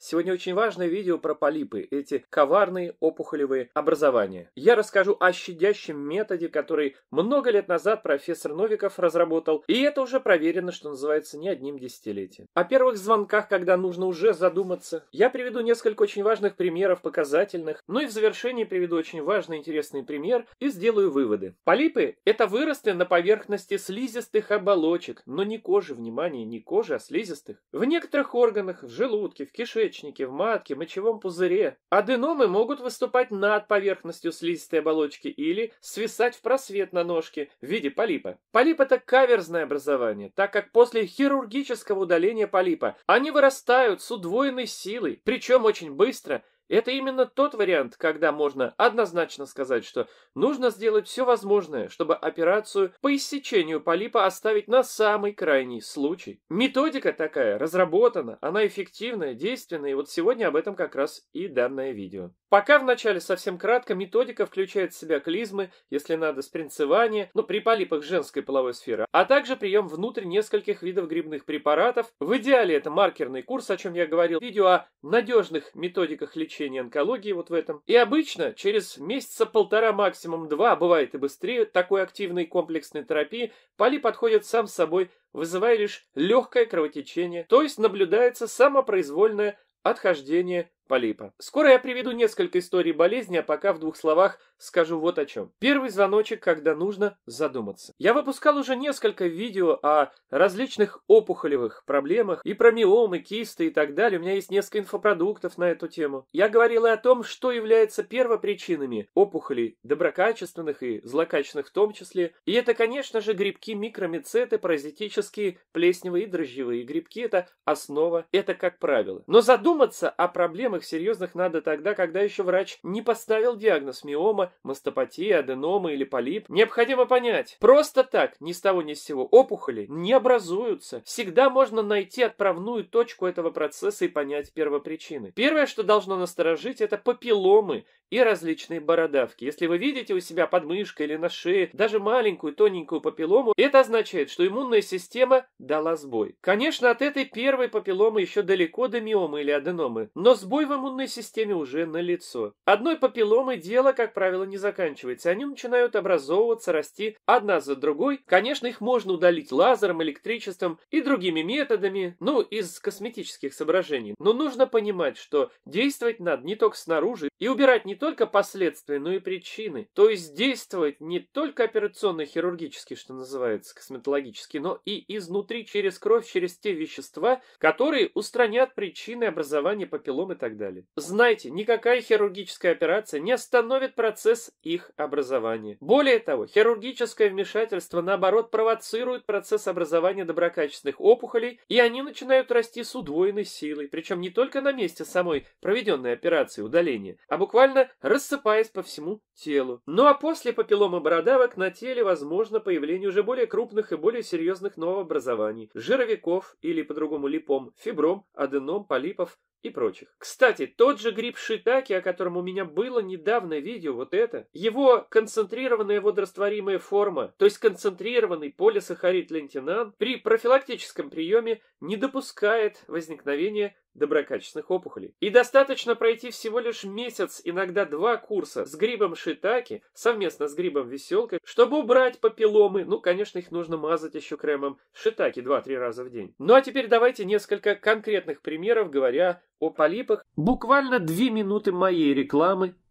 Сегодня очень важное видео про полипы, эти коварные опухолевые образования. Я расскажу о щадящем методе, который много лет назад профессор Новиков разработал, и это уже проверено, что называется, не одним десятилетием. О первых звонках, когда нужно уже задуматься, я приведу несколько очень важных примеров, показательных, ну и в завершении приведу очень важный интересный пример и сделаю выводы. Полипы – это выросты на поверхности слизистых оболочек, но не кожи, внимание, не кожи, а слизистых. В некоторых органах, в желудке, в кишечнике, кишечнике, в матке, мочевом пузыре. Аденомы могут выступать над поверхностью слизистой оболочки или свисать в просвет на ножке в виде полипа. Полип – это каверзное образование, так как после хирургического удаления полипа они вырастают с удвоенной силой, причем очень быстро – это именно тот вариант, когда можно однозначно сказать, что нужно сделать все возможное, чтобы операцию по иссечению полипа оставить на самый крайний случай. Методика такая разработана, она эффективная, действенная, и вот сегодня об этом как раз и данное видео. Пока вначале совсем кратко, методика включает в себя клизмы, если надо, спринцевание, но ну, при полипах женской половой сферы, а также прием внутрь нескольких видов грибных препаратов. В идеале это маркерный курс, о чем я говорил, видео о надежных методиках лечения онкологии вот в этом. И обычно через месяца полтора, максимум два, бывает и быстрее, такой активной комплексной терапии полип подходит сам собой, вызывая лишь легкое кровотечение, то есть наблюдается самопроизвольное отхождение полипа. Скоро я приведу несколько историй болезни, а пока в двух словах скажу вот о чем. Первый звоночек, когда нужно задуматься. Я выпускал уже несколько видео о различных опухолевых проблемах и про миомы, кисты и так далее. У меня есть несколько инфопродуктов на эту тему. Я говорил и о том, что является первопричинами опухолей, доброкачественных и злокачественных в том числе. И это, конечно же, грибки микромицеты, паразитические, плесневые и дрожжевые грибки. Это основа, это как правило. Но задуматься о проблемах самых серьезных надо тогда, когда еще врач не поставил диагноз миома, мастопатия, аденома или полип. Необходимо понять, просто так, ни с того ни с сего, опухоли не образуются. Всегда можно найти отправную точку этого процесса и понять первопричины. Первое, что должно насторожить, это папилломы и различные бородавки. Если вы видите у себя под мышкой или на шее даже маленькую тоненькую папиллому, это означает, что иммунная система дала сбой. Конечно, от этой первой папилломы еще далеко до миомы или аденомы, но сбой в иммунной системе уже налицо. Одной папилломы дело, как правило, не заканчивается. Они начинают образовываться, расти одна за другой. Конечно, их можно удалить лазером, электричеством и другими методами, ну, из косметических соображений. Но нужно понимать, что действовать надо не только снаружи и убирать не только последствия, но и причины. То есть действовать не только операционно-хирургически, что называется, косметологически, но и изнутри, через кровь, через те вещества, которые устранят причины образования папиллом и так далее далее. Знайте, никакая хирургическая операция не остановит процесс их образования. Более того, хирургическое вмешательство, наоборот, провоцирует процесс образования доброкачественных опухолей, и они начинают расти с удвоенной силой, причем не только на месте самой проведенной операции удаления, а буквально рассыпаясь по всему телу. Ну а после папиллома бородавок на теле возможно появление уже более крупных и более серьезных новообразований, жировиков или по-другому липом, фибром, аденом, полипов, и прочих. Кстати, тот же гриб шитаки, о котором у меня было недавно видео, вот это, его концентрированная водорастворимая форма, то есть концентрированный полисахарид лентинан, при профилактическом приеме не допускает возникновения доброкачественных опухолей. И достаточно пройти всего лишь месяц, иногда два курса с грибом шитаки, совместно с грибом веселкой, чтобы убрать папилломы. Ну, конечно, их нужно мазать еще кремом шитаки 2-3 раза в день. Ну а теперь давайте несколько конкретных примеров, говоря о полипах. Буквально две минуты моей рекламы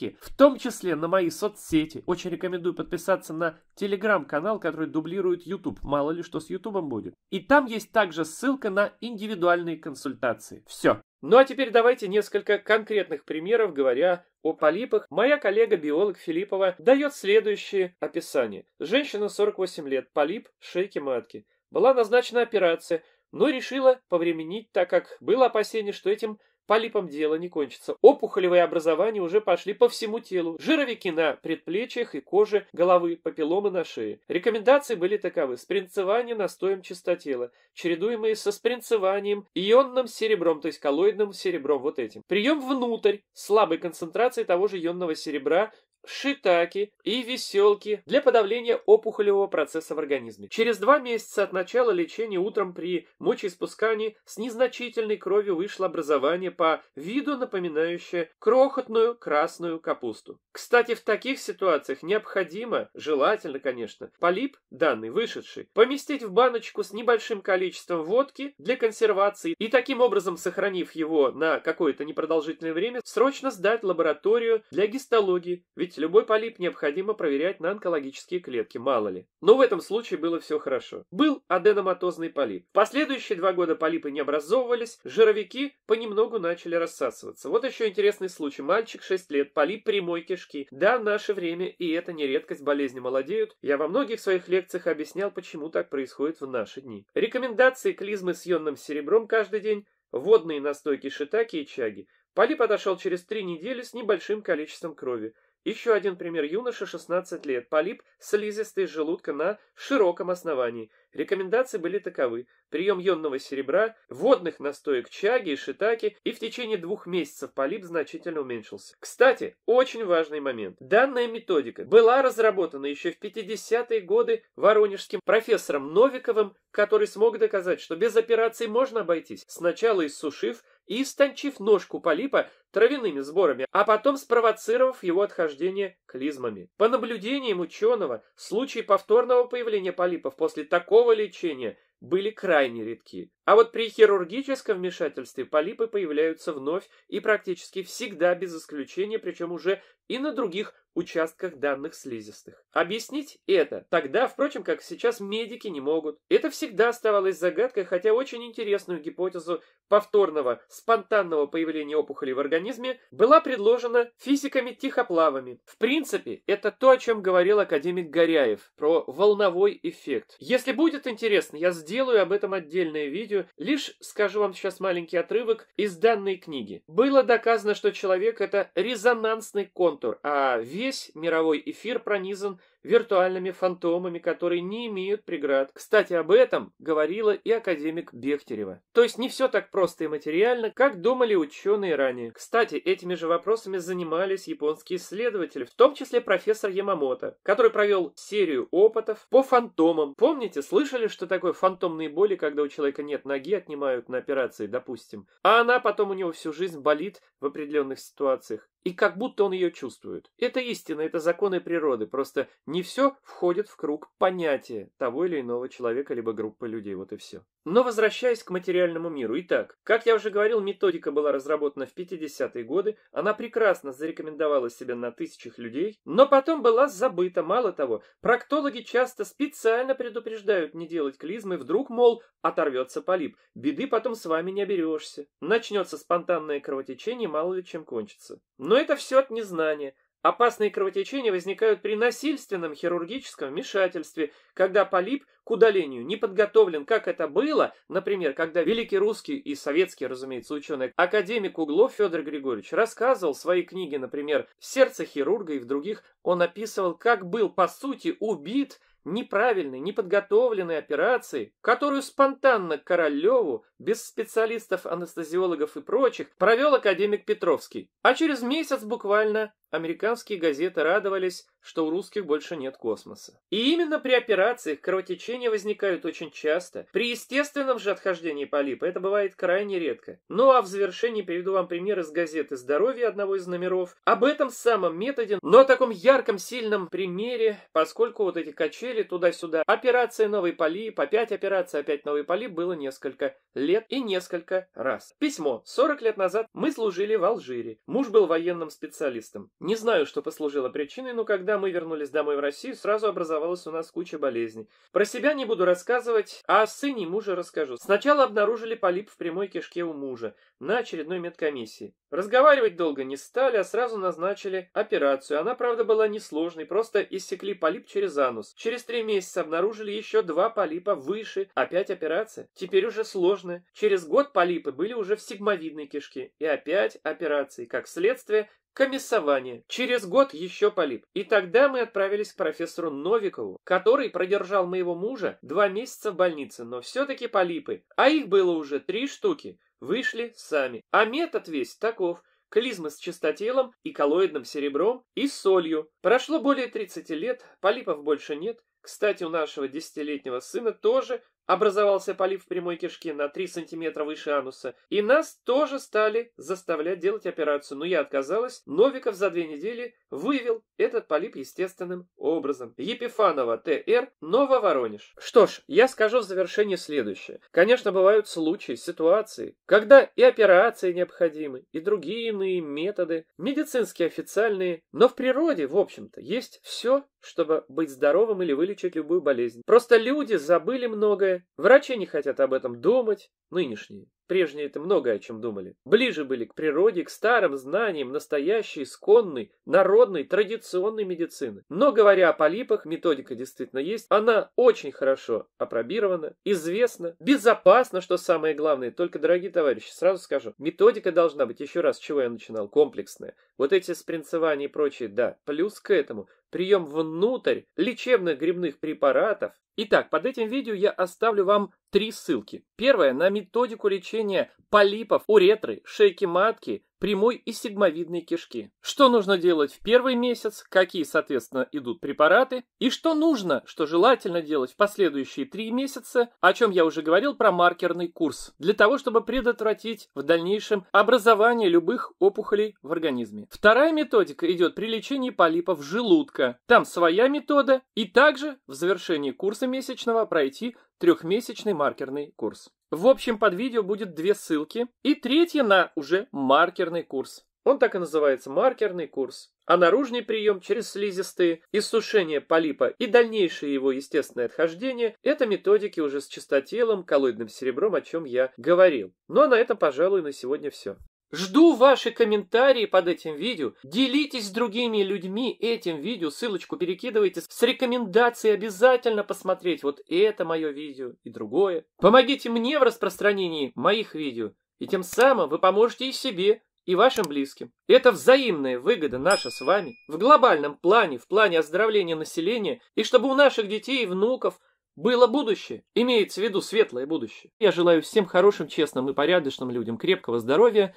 ссылки, в том числе на мои соцсети. Очень рекомендую подписаться на телеграм-канал, который дублирует YouTube. Мало ли что с YouTube будет. И там есть также ссылка на индивидуальные консультации. Все. Ну а теперь давайте несколько конкретных примеров, говоря о полипах. Моя коллега-биолог Филиппова дает следующее описание. Женщина 48 лет, полип шейки матки. Была назначена операция, но решила повременить, так как было опасение, что этим по дело не кончится. Опухолевые образования уже пошли по всему телу. Жировики на предплечьях и коже головы, папилломы на шее. Рекомендации были таковы. Спринцевание настоем чистотела, чередуемые со спринцеванием ионным серебром, то есть коллоидным серебром, вот этим. Прием внутрь слабой концентрации того же ионного серебра шитаки и веселки для подавления опухолевого процесса в организме. Через два месяца от начала лечения утром при мочеиспускании с незначительной кровью вышло образование по виду напоминающее крохотную красную капусту. Кстати, в таких ситуациях необходимо, желательно, конечно, полип, данный вышедший, поместить в баночку с небольшим количеством водки для консервации и таким образом, сохранив его на какое-то непродолжительное время, срочно сдать лабораторию для гистологии, ведь Любой полип необходимо проверять на онкологические клетки, мало ли. Но в этом случае было все хорошо. Был аденоматозный полип. В последующие два года полипы не образовывались, жировики понемногу начали рассасываться. Вот еще интересный случай. Мальчик 6 лет, полип прямой кишки. Да, в наше время, и это не редкость, болезни молодеют. Я во многих своих лекциях объяснял, почему так происходит в наши дни. Рекомендации клизмы с ионным серебром каждый день, водные настойки шитаки и чаги. Полип отошел через три недели с небольшим количеством крови. Еще один пример юноши 16 лет. Полип слизистой желудка на широком основании. Рекомендации были таковы. Прием ионного серебра, водных настоек чаги и шитаки, и в течение двух месяцев полип значительно уменьшился. Кстати, очень важный момент. Данная методика была разработана еще в 50-е годы воронежским профессором Новиковым, который смог доказать, что без операции можно обойтись, сначала иссушив и истончив ножку полипа травяными сборами, а потом спровоцировав его отхождение клизмами. По наблюдениям ученого, случаи повторного появления полипов после такого лечения были крайне редки. А вот при хирургическом вмешательстве полипы появляются вновь и практически всегда без исключения, причем уже и на других участках данных слизистых. Объяснить это тогда, впрочем, как сейчас медики не могут. Это всегда оставалось загадкой, хотя очень интересную гипотезу повторного, спонтанного появления опухоли в организме была предложена физиками-тихоплавами. В принципе, это то, о чем говорил академик Горяев, про волновой эффект. Если будет интересно, я сделаю об этом отдельное видео, лишь скажу вам сейчас маленький отрывок из данной книги. Было доказано, что человек – это резонансный контур, а вирус Здесь мировой эфир пронизан виртуальными фантомами, которые не имеют преград. Кстати, об этом говорила и академик Бехтерева. То есть не все так просто и материально, как думали ученые ранее. Кстати, этими же вопросами занимались японские исследователи, в том числе профессор Ямамото, который провел серию опытов по фантомам. Помните, слышали, что такое фантомные боли, когда у человека нет ноги, отнимают на операции, допустим, а она потом у него всю жизнь болит в определенных ситуациях? и как будто он ее чувствует. Это истина, это законы природы, просто не все входит в круг понятия того или иного человека либо группы людей, вот и все. Но возвращаясь к материальному миру. Итак, как я уже говорил, методика была разработана в 50-е годы, она прекрасно зарекомендовала себя на тысячах людей, но потом была забыта. Мало того, проктологи часто специально предупреждают не делать клизмы, вдруг, мол, оторвется полип. Беды потом с вами не оберешься. Начнется спонтанное кровотечение, мало ли чем кончится. Но это все от незнания. Опасные кровотечения возникают при насильственном хирургическом вмешательстве, когда полип к удалению не подготовлен, как это было, например, когда великий русский и советский, разумеется, ученый, академик Углов Федор Григорьевич рассказывал в своей книге, например, «Сердце хирурга» и в других, он описывал, как был, по сути, убит неправильной, неподготовленной операции, которую спонтанно Королеву, без специалистов, анестезиологов и прочих, провел академик Петровский. А через месяц буквально американские газеты радовались, что у русских больше нет космоса. И именно при операциях кровотечения возникают очень часто. При естественном же отхождении полипа это бывает крайне редко. Ну а в завершении приведу вам пример из газеты «Здоровье» одного из номеров. Об этом самом методе, но о таком ярком, сильном примере, поскольку вот эти качели ходили туда-сюда. Операции, «Новый полип», опять операция, опять «Новый полип» было несколько лет и несколько раз. Письмо. 40 лет назад мы служили в Алжире. Муж был военным специалистом. Не знаю, что послужило причиной, но когда мы вернулись домой в Россию, сразу образовалась у нас куча болезней. Про себя не буду рассказывать, а о сыне и мужа расскажу. Сначала обнаружили полип в прямой кишке у мужа на очередной медкомиссии. Разговаривать долго не стали, а сразу назначили операцию. Она, правда, была несложной, просто иссекли полип через анус. Через три месяца обнаружили еще два полипа выше, опять операция. Теперь уже сложная. Через год полипы были уже в сигмовидной кишке. И опять операции. Как следствие, комиссование. Через год еще полип. И тогда мы отправились к профессору Новикову, который продержал моего мужа два месяца в больнице, но все-таки полипы, а их было уже три штуки, вышли сами. А метод весь таков. Клизма с чистотелом и коллоидным серебром и солью. Прошло более 30 лет, полипов больше нет. Кстати, у нашего десятилетнего сына тоже образовался полив прямой кишке на 3 сантиметра выше ануса, и нас тоже стали заставлять делать операцию, но я отказалась. Новиков за две недели вывел этот полип естественным образом. Епифанова Т.Р. Нововоронеж. Что ж, я скажу в завершении следующее. Конечно, бывают случаи, ситуации, когда и операции необходимы, и другие иные методы, медицинские официальные, но в природе, в общем-то, есть все чтобы быть здоровым или вылечить любую болезнь. Просто люди забыли многое, врачи не хотят об этом думать, нынешние. Прежние это многое о чем думали. Ближе были к природе, к старым знаниям настоящей, исконной, народной, традиционной медицины. Но говоря о полипах, методика действительно есть. Она очень хорошо опробирована, известна, безопасна, что самое главное. Только, дорогие товарищи, сразу скажу, методика должна быть, еще раз, чего я начинал, комплексная. Вот эти спринцевания и прочее, да. Плюс к этому прием внутрь лечебных грибных препаратов Итак, под этим видео я оставлю вам три ссылки. Первая на методику лечения полипов, уретры, шейки матки прямой и сигмовидной кишки. Что нужно делать в первый месяц, какие, соответственно, идут препараты, и что нужно, что желательно делать в последующие три месяца, о чем я уже говорил про маркерный курс, для того, чтобы предотвратить в дальнейшем образование любых опухолей в организме. Вторая методика идет при лечении полипов желудка. Там своя метода, и также в завершении курса месячного пройти трехмесячный маркерный курс. В общем, под видео будет две ссылки и третья на уже маркерный курс. Он так и называется маркерный курс. А наружный прием через слизистые, иссушение полипа и дальнейшее его естественное отхождение – это методики уже с чистотелом, коллоидным серебром, о чем я говорил. Ну а на этом, пожалуй, на сегодня все. Жду ваши комментарии под этим видео. Делитесь с другими людьми этим видео. Ссылочку перекидывайте с рекомендацией обязательно посмотреть вот это мое видео и другое. Помогите мне в распространении моих видео. И тем самым вы поможете и себе, и вашим близким. Это взаимная выгода наша с вами в глобальном плане, в плане оздоровления населения, и чтобы у наших детей и внуков было будущее, имеется в виду светлое будущее. Я желаю всем хорошим, честным и порядочным людям крепкого здоровья,